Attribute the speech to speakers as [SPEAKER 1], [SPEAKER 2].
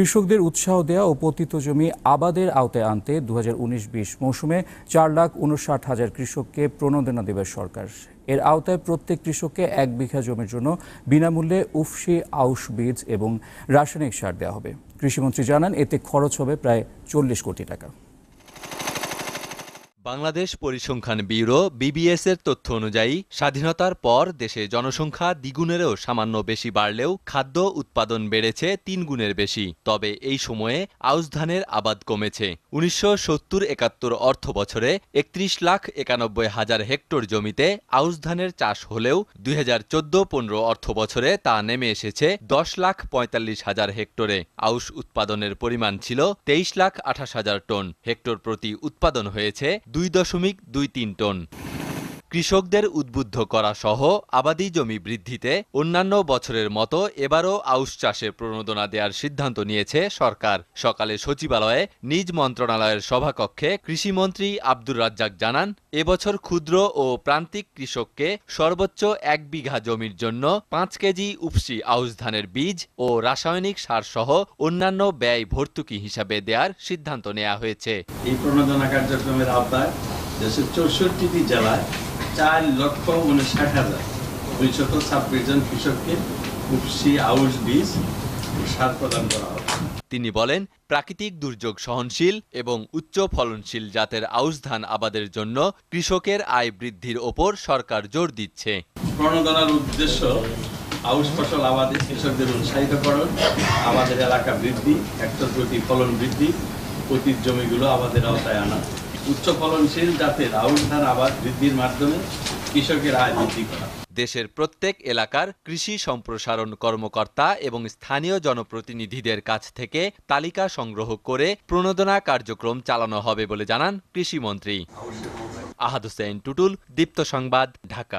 [SPEAKER 1] কৃষকদের উৎসাহ দেওয়া ও পতিত জমি আবাদের আওতায় আনতে দু হাজার উনিশ বিশ মৌসুমে চার লাখ উনষাট হাজার কৃষককে প্রণোদনা দেবে সরকার এর আওতায় প্রত্যেক কৃষককে এক বিঘা জমির জন্য বিনামূল্যে উফসি আউশ বীজ এবং রাসায়নিক সার দেওয়া হবে কৃষিমন্ত্রী জানান এতে খরচ হবে প্রায় চল্লিশ কোটি টাকা
[SPEAKER 2] বাংলাদেশ পরিসংখ্যান ব্যুরো বিবিএস এর তথ্য অনুযায়ী স্বাধীনতার পর দেশে জনসংখ্যা দ্বিগুণেরও সামান্য বেশি বাড়লেও খাদ্য উৎপাদন বেড়েছে তিন গুণের বেশি তবে এই সময়ে আউশ ধানের আবাদ কমেছে উনিশশো সত্তর একাত্তর অর্থ বছরে একত্রিশ লাখ একানব্বই হাজার হেক্টর জমিতে আউশ ধানের চাষ হলেও দুই হাজার চোদ্দ পনেরো অর্থ বছরে তা নেমে এসেছে দশ লাখ পঁয়তাল্লিশ হাজার হেক্টরে আউশ উৎপাদনের পরিমাণ ছিল তেইশ লাখ আঠাশ হাজার টন হেক্টর প্রতি উৎপাদন হয়েছে দুই দশমিক দুই তিন টন কৃষকদের উদ্বুদ্ধ করা সহ আবাদি জমি বৃদ্ধিতে অন্যান্য বছরের মতো এবারও আউশ চাষে প্রণোদনা দেওয়ার সিদ্ধান্ত নিয়েছে সরকার সকালে সচিবালয়ে নিজ মন্ত্রণালয়ের সভাকক্ষে কৃষিমন্ত্রী আব্দুর রাজ্জাক জানান এবছর ক্ষুদ্র ও প্রান্তিক কৃষককে সর্বোচ্চ এক বিঘা জমির জন্য পাঁচ কেজি উপসি আউশ ধানের বীজ ও রাসায়নিক সার সহ অন্যান্য ব্যয় ভর্তুকি হিসাবে দেওয়ার সিদ্ধান্ত নেওয়া হয়েছে এই প্রণোদনা
[SPEAKER 3] কার্যক্রমের আওতায় দেশের চৌষট্টিটি জেলায় চার লক্ষ উনষাট হাজার দুই শত ছাব্বিশ জন কৃষককে কুপসি আউস বীজ
[SPEAKER 2] সার প্রদান করা হবে তিনি বলেন প্রাকৃতিক দুর্যোগ সহনশীল এবং উচ্চ ফলনশীল জাতের আউশ ধান আবাদের জন্য কৃষকের আয় বৃদ্ধির ওপর সরকার জোর দিচ্ছে
[SPEAKER 3] প্রণোদনার উদ্দেশ্য আউশ ফসল আবাদে কৃষকদের উৎসাহিত করণ আমাদের এলাকা বৃদ্ধি হেক্টর প্রতি ফলন বৃদ্ধি অতীত জমিগুলো আমাদের আওতায় আনা উচ্চ ফলনশীল জাতের আউশ ধান আবাদ বৃদ্ধির মাধ্যমে কৃষকের আয় বৃদ্ধি করা
[SPEAKER 2] দেশের প্রত্যেক এলাকার কৃষি সম্প্রসারণ কর্মকর্তা এবং স্থানীয় জনপ্রতিনিধিদের কাছ থেকে তালিকা সংগ্রহ করে প্রণোদনা কার্যক্রম চালানো হবে বলে জানান কৃষিমন্ত্রী আহাদ হোসেন টুটুল দীপ্ত সংবাদ ঢাকা